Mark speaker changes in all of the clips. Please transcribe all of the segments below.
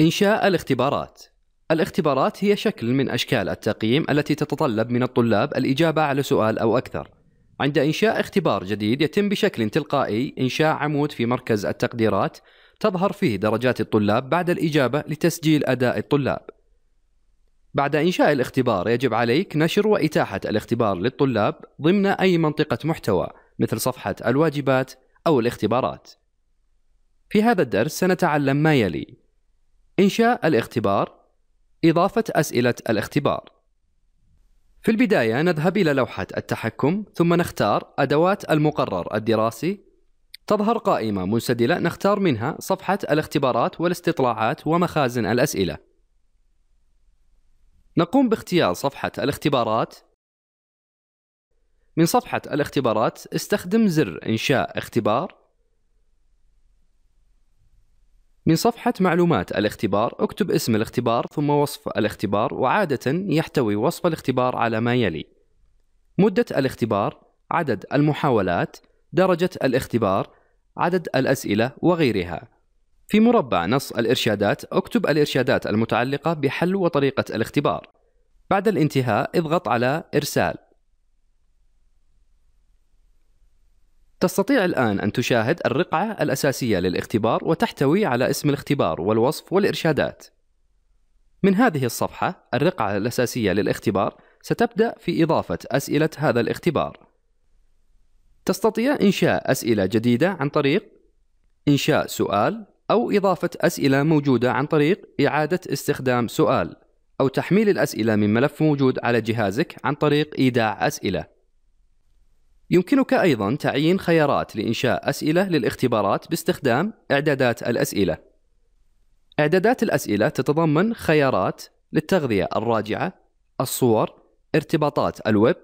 Speaker 1: إنشاء الاختبارات الاختبارات هي شكل من أشكال التقييم التي تتطلب من الطلاب الإجابة على سؤال أو أكثر. عند إنشاء اختبار جديد يتم بشكل تلقائي إنشاء عمود في مركز التقديرات تظهر فيه درجات الطلاب بعد الإجابة لتسجيل أداء الطلاب. بعد إنشاء الاختبار يجب عليك نشر وإتاحة الاختبار للطلاب ضمن أي منطقة محتوى مثل صفحة الواجبات أو الاختبارات. في هذا الدرس سنتعلم ما يلي: إنشاء الاختبار إضافة أسئلة الاختبار في البداية نذهب إلى لوحة التحكم ثم نختار أدوات المقرر الدراسي تظهر قائمة منسدلة نختار منها صفحة الاختبارات والاستطلاعات ومخازن الأسئلة نقوم باختيار صفحة الاختبارات من صفحة الاختبارات استخدم زر إنشاء اختبار من صفحة معلومات الاختبار اكتب اسم الاختبار ثم وصف الاختبار وعادة يحتوي وصف الاختبار على ما يلي مدة الاختبار عدد المحاولات درجة الاختبار عدد الأسئلة وغيرها في مربع نص الإرشادات اكتب الإرشادات المتعلقة بحل وطريقة الاختبار بعد الانتهاء اضغط على إرسال تستطيع الآن أن تشاهد الرقعة الأساسية للاختبار وتحتوي على اسم الاختبار والوصف والإرشادات. من هذه الصفحة الرقعة الأساسية للاختبار ستبدأ في إضافة أسئلة هذا الاختبار. تستطيع إنشاء أسئلة جديدة عن طريق إنشاء سؤال أو إضافة أسئلة موجودة عن طريق إعادة استخدام سؤال أو تحميل الأسئلة من ملف موجود على جهازك عن طريق إيداع أسئلة. يمكنك أيضا تعيين خيارات لإنشاء أسئلة للاختبارات باستخدام إعدادات الأسئلة. إعدادات الأسئلة تتضمن خيارات للتغذية الراجعة، الصور، ارتباطات الويب،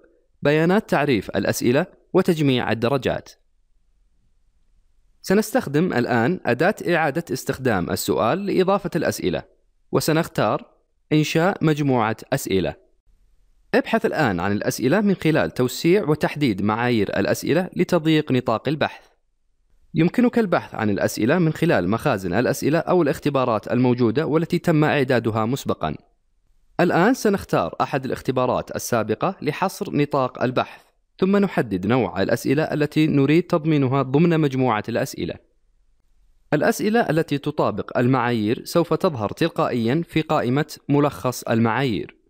Speaker 1: بيانات تعريف الأسئلة، وتجميع الدرجات. سنستخدم الآن أداة إعادة استخدام السؤال لإضافة الأسئلة، وسنختار إنشاء مجموعة أسئلة. ابحث الآن عن الأسئلة من خلال توسيع وتحديد معايير الأسئلة لتضييق نطاق البحث. يمكنك البحث عن الأسئلة من خلال مخازن الأسئلة أو الاختبارات الموجودة والتي تم إعدادها مسبقًا. الآن سنختار أحد الاختبارات السابقة لحصر نطاق البحث، ثم نحدد نوع الأسئلة التي نريد تضمينها ضمن مجموعة الأسئلة. الأسئلة التي تطابق المعايير سوف تظهر تلقائيًا في قائمة ملخص المعايير.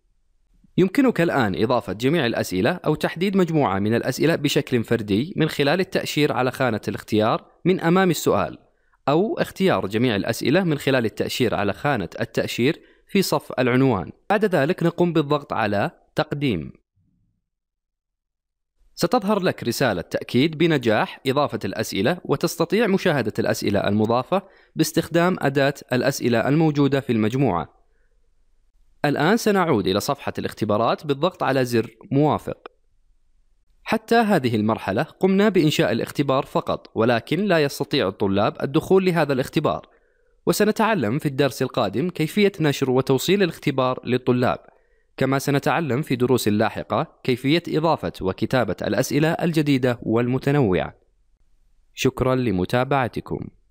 Speaker 1: يمكنك الآن إضافة جميع الأسئلة أو تحديد مجموعة من الأسئلة بشكل فردي من خلال التأشير على خانة الاختيار من أمام السؤال أو اختيار جميع الأسئلة من خلال التأشير على خانة التأشير في صف العنوان. بعد ذلك نقوم بالضغط على تقديم. ستظهر لك رسالة تأكيد بنجاح إضافة الأسئلة وتستطيع مشاهدة الأسئلة المضافة باستخدام أداة الأسئلة الموجودة في المجموعة. الآن سنعود إلى صفحة الاختبارات بالضغط على زر موافق. حتى هذه المرحلة قمنا بإنشاء الاختبار فقط، ولكن لا يستطيع الطلاب الدخول لهذا الاختبار. وسنتعلم في الدرس القادم كيفية نشر وتوصيل الاختبار للطلاب. كما سنتعلم في دروس لاحقة كيفية إضافة وكتابة الأسئلة الجديدة والمتنوعة. شكرا لمتابعتكم.